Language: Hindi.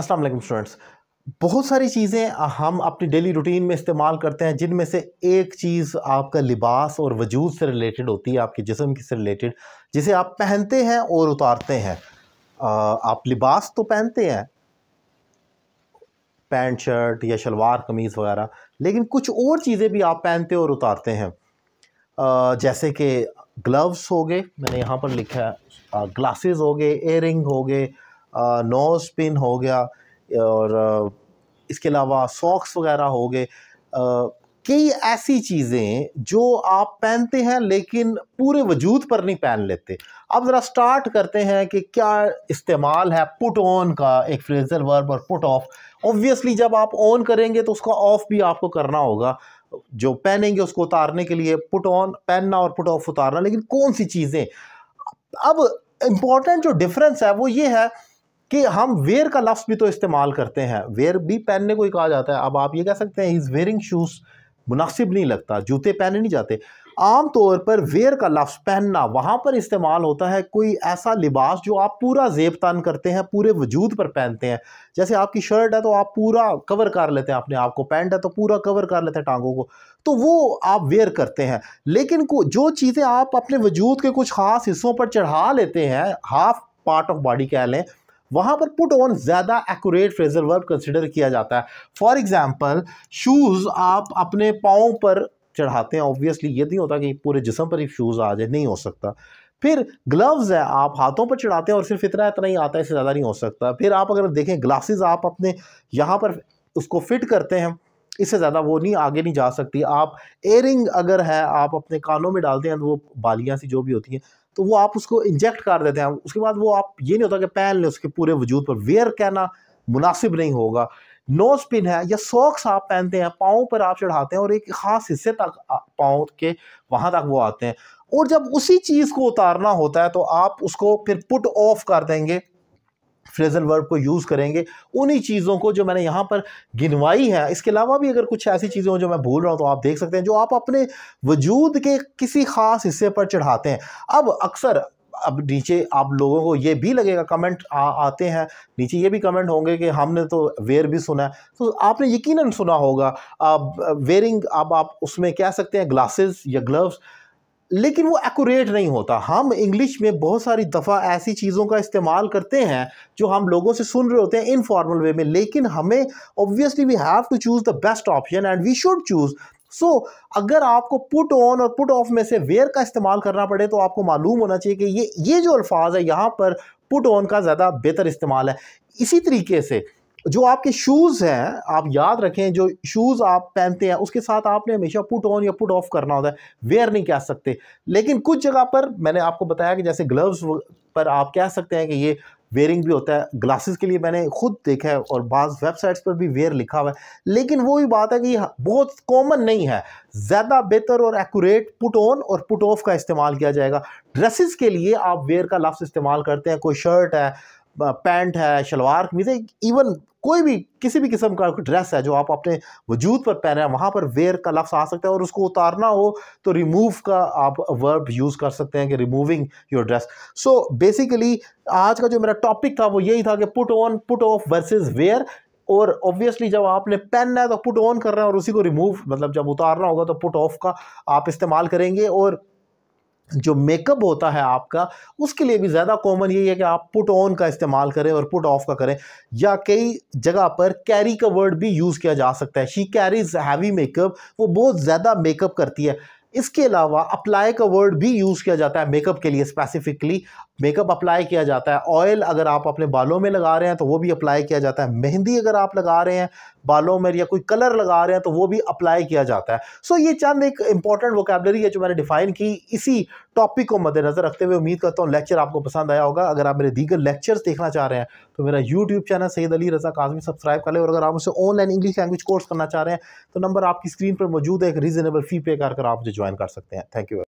अस्सलाम वालेकुम स्टूडेंट्स बहुत सारी चीज़ें हम अपनी डेली रूटीन में इस्तेमाल करते हैं जिनमें से एक चीज़ आपका लिबास और वजूद से रिलेटेड होती है आपके जिसम से रिलेटेड जिसे आप पहनते हैं और उतारते हैं आप लिबास तो पहनते हैं पैंट शर्ट या शलवार कमीज़ वगैरह लेकिन कुछ और चीज़ें भी आप पहनते और उतारते हैं जैसे कि ग्लव्स हो गए मैंने यहाँ पर लिखा है ग्लासेस हो गए एयर हो गए नो स्पिन हो गया और इसके अलावा सॉक्स वगैरह हो गए कई ऐसी चीज़ें जो आप पहनते हैं लेकिन पूरे वजूद पर नहीं पहन लेते अब ज़रा स्टार्ट करते हैं कि क्या इस्तेमाल है पुट ऑन का एक फ्रेजर वर्ब और पुट ऑफ ऑब्वियसली जब आप ऑन करेंगे तो उसका ऑफ भी आपको करना होगा जो पहनेंगे उसको उतारने के लिए पुट ऑन पहनना और पुट ऑफ उतारना लेकिन कौन सी चीज़ें अब इम्पॉर्टेंट जो डिफरेंस है वो ये है कि हम वेयर का लफ्ज़ भी तो इस्तेमाल करते हैं वेयर भी पहनने को ही कहा जाता है अब आप ये कह सकते हैं इज़ वेयरिंग शूज़ मुनासिब नहीं लगता जूते पहने नहीं जाते आम तौर पर वेयर का लफ्ज़ पहनना वहाँ पर इस्तेमाल होता है कोई ऐसा लिबास जो आप पूरा जेब तान करते हैं पूरे वजूद पर पहनते हैं जैसे आपकी शर्ट है तो आप पूरा कवर कर लेते हैं अपने आप को पैंट है तो पूरा कवर कर लेते हैं टांगों को तो वो आप वेयर करते हैं लेकिन जो चीज़ें आप अपने वजूद के कुछ ख़ास हिस्सों पर चढ़ा लेते हैं हाफ पार्ट ऑफ बॉडी कह लें वहाँ पर पुट ऑन ज़्यादा एक्यूरेट फ्रेजर वर्ब कंसिडर किया जाता है फॉर एग्ज़ाम्पल शूज़ आप अपने पाओं पर चढ़ाते हैं ऑब्वियसली ये नहीं होता कि पूरे जिसम पर ही शूज़ आ जाए नहीं हो सकता फिर ग्लव्स है आप हाथों पर चढ़ाते हैं और सिर्फ इतना इतना ही आता है इससे ज़्यादा नहीं हो सकता फिर आप अगर देखें ग्लासेस आप अपने यहाँ पर उसको फिट करते हैं इससे ज़्यादा वो नहीं आगे नहीं जा सकती आप एयरिंग अगर है आप अपने कानों में डालते हैं तो वो बालियाँ सी जो भी होती हैं तो वो आप उसको इंजेक्ट कर देते हैं उसके बाद वो आप ये नहीं होता कि पहन लें उसके पूरे वजूद पर वेयर कहना मुनासिब नहीं होगा नोज पिन है या सॉक्स आप पहनते हैं पाँव पर आप चढ़ाते हैं और एक ख़ास हिस्से तक पाँव के वहाँ तक वो आते हैं और जब उसी चीज़ को उतारना होता है तो आप उसको फिर पुट ऑफ कर देंगे फ्रेजल वर्ब को यूज़ करेंगे उन्हीं चीज़ों को जो मैंने यहाँ पर गिनवाई है इसके अलावा भी अगर कुछ ऐसी चीज़ें हो जो मैं भूल रहा हूँ तो आप देख सकते हैं जो आप अपने वजूद के किसी ख़ास हिस्से पर चढ़ाते हैं अब अक्सर अब नीचे आप लोगों को ये भी लगेगा कमेंट आ, आते हैं नीचे ये भी कमेंट होंगे कि हमने तो वेयर भी सुना है तो आपने यकीनन सुना होगा आप वेयरिंग अब आप, आप उसमें कह सकते हैं ग्लासेस या ग्लव्स लेकिन वो एक्यूरेट नहीं होता हम इंग्लिश में बहुत सारी दफ़ा ऐसी चीज़ों का इस्तेमाल करते हैं जो हम लोगों से सुन रहे होते हैं इनफॉर्मल वे में लेकिन हमें obviously we have to choose the best option and we should choose so so, अगर आपको पुट ऑन और पुट ऑफ में से वेयर का इस्तेमाल करना पड़े तो आपको मालूम होना चाहिए कि ये ये जो अल्फाज है यहाँ पर पुट ऑन का ज़्यादा बेहतर इस्तेमाल है इसी तरीके से जो आपके शूज़ हैं आप याद रखें जो शूज़ आप पहनते हैं उसके साथ आपने हमेशा पुट ऑन या पुट ऑफ करना होता है वेयर नहीं कह सकते लेकिन कुछ जगह पर मैंने आपको बताया कि जैसे ग्लव्स पर आप कह सकते हैं कि ये वेयरिंग भी होता है ग्लासेस के लिए मैंने खुद देखा है और बाज़ वेबसाइट्स पर भी वेयर लिखा हुआ है लेकिन वो भी बात है कि बहुत कॉमन नहीं है ज़्यादा बेहतर और एक्यूरेट पुट ऑन और पुट ऑफ का इस्तेमाल किया जाएगा ड्रेसेस के लिए आप वेयर का लफ्ज़ इस्तेमाल करते हैं कोई शर्ट है पैंट है शलवार कमीज़ है इवन कोई भी किसी भी किस्म का ड्रेस है जो आप अपने वजूद पर पहने हैं वहाँ पर वेयर का लफ्स आ सकता है और उसको उतारना हो तो रिमूव का आप वर्ब यूज़ कर सकते हैं कि removing your dress so basically आज का जो मेरा टॉपिक था वो यही था कि put on put off versus wear और ऑब्वियसली जब आपने पहनना है तो पुट ऑन करना है और उसी को रिमूव मतलब जब उतारना होगा तो पुट ऑफ का आप इस्तेमाल करेंगे और जो मेकअप होता है आपका उसके लिए भी ज़्यादा कॉमन यही है कि आप पुट ऑन का इस्तेमाल करें और पुट ऑफ का करें या कई जगह पर कैरी का वर्ड भी यूज़ किया जा सकता है शी कैरीज हैवी मेकअप वो बहुत ज़्यादा मेकअप करती है इसके अलावा अप्लाई का वर्ड भी यूज़ किया जाता है मेकअप के लिए स्पेसिफिकली मेकअप अप्लाई किया जाता है ऑयल अगर आप अपने बालों में लगा रहे हैं तो वो भी अप्लाई किया जाता है मेहंदी अगर आप लगा रहे हैं बालों में या कोई कलर लगा रहे हैं तो वो भी अप्लाई किया जाता है सो so, ये चंद एक इंपॉर्टेंट वोकेबलरी है जो मैंने डिफाइन की इसी टॉपिक को मद्देनजर रखते हुए उम्मीद करता हूँ लेक्चर आपको पसंद आया होगा अगर आप मेरे दीगर लेक्चर्स देखना चाह रहे हैं तो मेरा YouTube channel Syed Ali Raza Kazmi subscribe कर ले और अगर आप उसे ऑनलाइन इंग्लिश लैंग्वेज कोर्स करना चाह रहे हैं तो नंबर आपकी स्क्रीन पर मौजूद है एक रीजनेबल फ़ी पे कर आप मुझे ज्वाइन कर सकते हैं थैंक यू